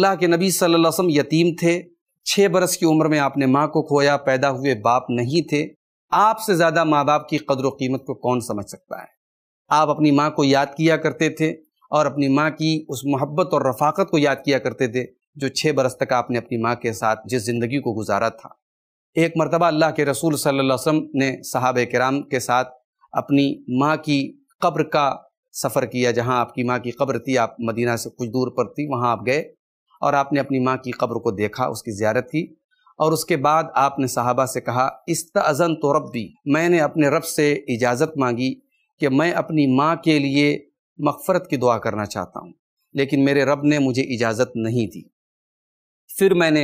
अल्लाह के नबी सल्लल्लाहु अलैहि वसल्लम यतीम थे छः बरस की उम्र में आपने माँ को खोया पैदा हुए बाप नहीं थे आपसे ज़्यादा माँ बाप की कदर व कीमत को कौन समझ सकता है आप अपनी माँ को याद किया करते थे और अपनी माँ की उस मोहब्बत और रफाकत को याद किया करते थे जो छः बरस तक आपने अपनी माँ के साथ जिस ज़िंदगी को गुजारा था एक मरतबा अल्लाह के रसूल सल्लल्लाहु अलैहि वसल्लम ने सहाब कराम के साथ अपनी माँ की कब्र का सफ़र किया जहाँ आपकी माँ की कब्र थी आप मदीना से कुछ दूर पर थी वहाँ आप गए और आपने अपनी माँ की कब्र को देखा उसकी ज्यारत की और उसके बाद आपने साहबा से कहा तजन तो भी मैंने अपने रब से इजाज़त मांगी कि मैं अपनी माँ के लिए मकफ़रत की दुआ करना चाहता हूँ लेकिन मेरे रब ने मुझे इजाज़त नहीं दी फिर मैंने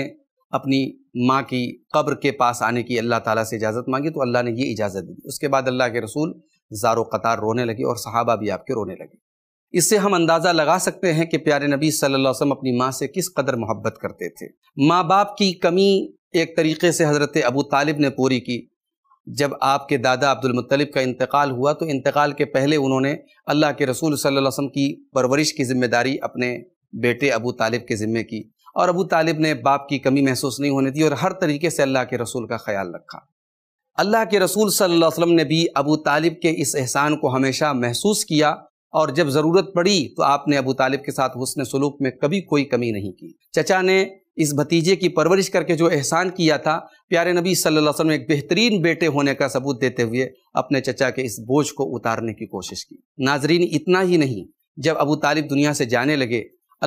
अपनी माँ की कब्र के पास आने की अल्लाह ताला से इजाज़त मांगी तो अल्लाह ने ये इजाज़त दी उसके बाद अल्लाह के रसूल ज़ारो कतार रोने लगे और सहाबा भी आपके रोने लगे इससे हम अंदाज़ा लगा सकते हैं कि प्यारे नबी सल्लल्लाहु अलैहि वसल्लम अपनी माँ से किस कदर मोहब्बत करते थे माँ बाप की कमी एक तरीके से हज़रत अबू तालिब ने पूरी की जब आपके दादा अब्दुल मुत्तलिब का इंतकाल हुआ तो इंतकाल के पहले उन्होंने अल्लाह के रसूल सल्लल्लाहु अलैहि वसल्लम की परवरिश की जिम्मेदारी अपने बेटे अबू तालिब के ज़िम्मे की और अबू तालिब ने बाप की कमी महसूस नहीं होने दी और हर तरीके से अल्लाह के रसूल का ख्याल रखा अल्लाह के रसूल सल्लल्लाहु अलैहि वसल्लम ने भी अबू तालिब के इस एहसान को हमेशा महसूस किया और जब ज़रूरत पड़ी तो आपने अबू तालिब के साथ हुसन सलूक में कभी कोई कमी नहीं की चचा ने इस भतीजे की परवरिश करके जो एहसान किया था प्यारे नबी सल्लल्लाहु अलैहि वसल्लम एक बेहतरीन बेटे होने का सबूत देते हुए अपने चचा के इस बोझ को उतारने की कोशिश की नाजरीन इतना ही नहीं जब अबू तालिब दुनिया से जाने लगे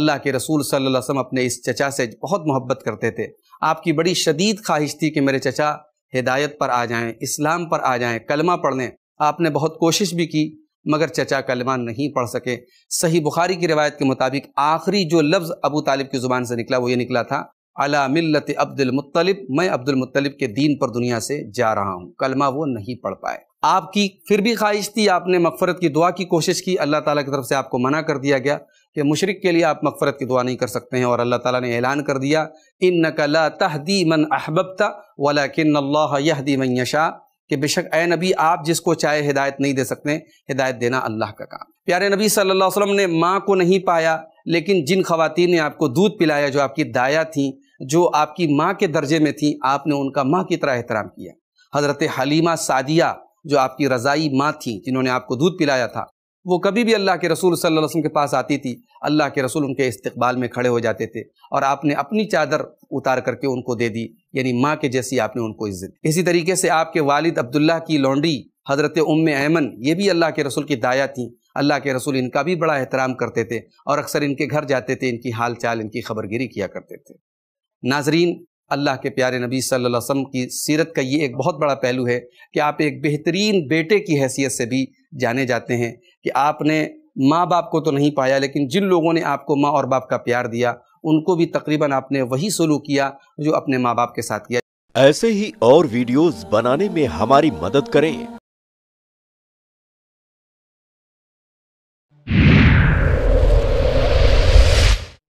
अल्लाह के रसूल सल्लल्लाहु अलैहि वसल्लम अपने इस चचा से बहुत मोहब्बत करते थे आपकी बड़ी शदीद ख्वाहिश थी कि मेरे चचा हिदायत पर आ जाएँ इस्लाम पर आ जाएँ कलमा पढ़ने आपने बहुत कोशिश भी की मगर चचा कलमा नहीं पढ़ सके सही बुखारी की रिवायत के मुताबिक आखिरी जो लफ्ज़ अबू तालिब की ज़ुबान से निकला वो ये निकला था अला मिलत अब्दुलमतलब मैं अब्दुलमतलब के दीन पर दुनिया से जा रहा हूँ कलमा वो नहीं पढ़ पाए आपकी फिर भी ख्वाहिश थी आपने मगफरत की दुआ की कोशिश की अल्लाह ताला की तरफ से आपको मना कर दिया गया कि मुशरक के लिए आप मगफरत की दुआ नहीं कर सकते हैं और अल्लाह ताला ने ऐलान कर दिया इन नकला तहदी मन अहबबता वला किन यहदी मन यशा कि बेशक ए नबी आप जिसको चाहे हिदायत नहीं दे सकते हिदायत देना अल्लाह का काम प्यारे नबी सल्लल्लाहु अलैहि वसल्लम ने माँ को नहीं पाया लेकिन जिन खातन ने आपको दूध पिलाया जो आपकी दाया थी जो आपकी माँ के दर्जे में थी आपने उनका माँ की तरह एहतराम किया हज़रत हलीमा सादिया जो आपकी रज़ाई माँ थी जिन्होंने आपको दूध पिलाया था वो कभी भी अल्लाह के रसूल सल्लल्लाहु अलैहि वसल्लम के पास आती थी अल्लाह के रसूल उनके इस्तकबाल में खड़े हो जाते थे और आपने अपनी चादर उतार करके उनको दे दी यानी माँ के जैसी आपने उनको इज्जत इसी तरीके से आपके वालिद अब्दुल्ला की लॉन्ड्री हज़रत उम ऐमन ये भी अल्लाह के रसूल की दाया थी अल्लाह के रसूल इनका भी बड़ा एहतराम करते थे और अक्सर इनके घर जाते थे इनकी हाल चाल इनकी खबरगिरी किया करते थे नाजरीन अल्लाह के प्यारे नबी सल्लल्लाहु अलैहि वसल्लम की सीरत का ये एक बहुत बड़ा पहलू है कि आप एक बेहतरीन बेटे की हैसियत से भी जाने जाते हैं कि आपने माँ बाप को तो नहीं पाया लेकिन जिन लोगों ने आपको माँ और बाप का प्यार दिया उनको भी तकरीबन आपने वही सलूक किया जो अपने माँ बाप के साथ किया ऐसे ही और वीडियोस बनाने में हमारी मदद करें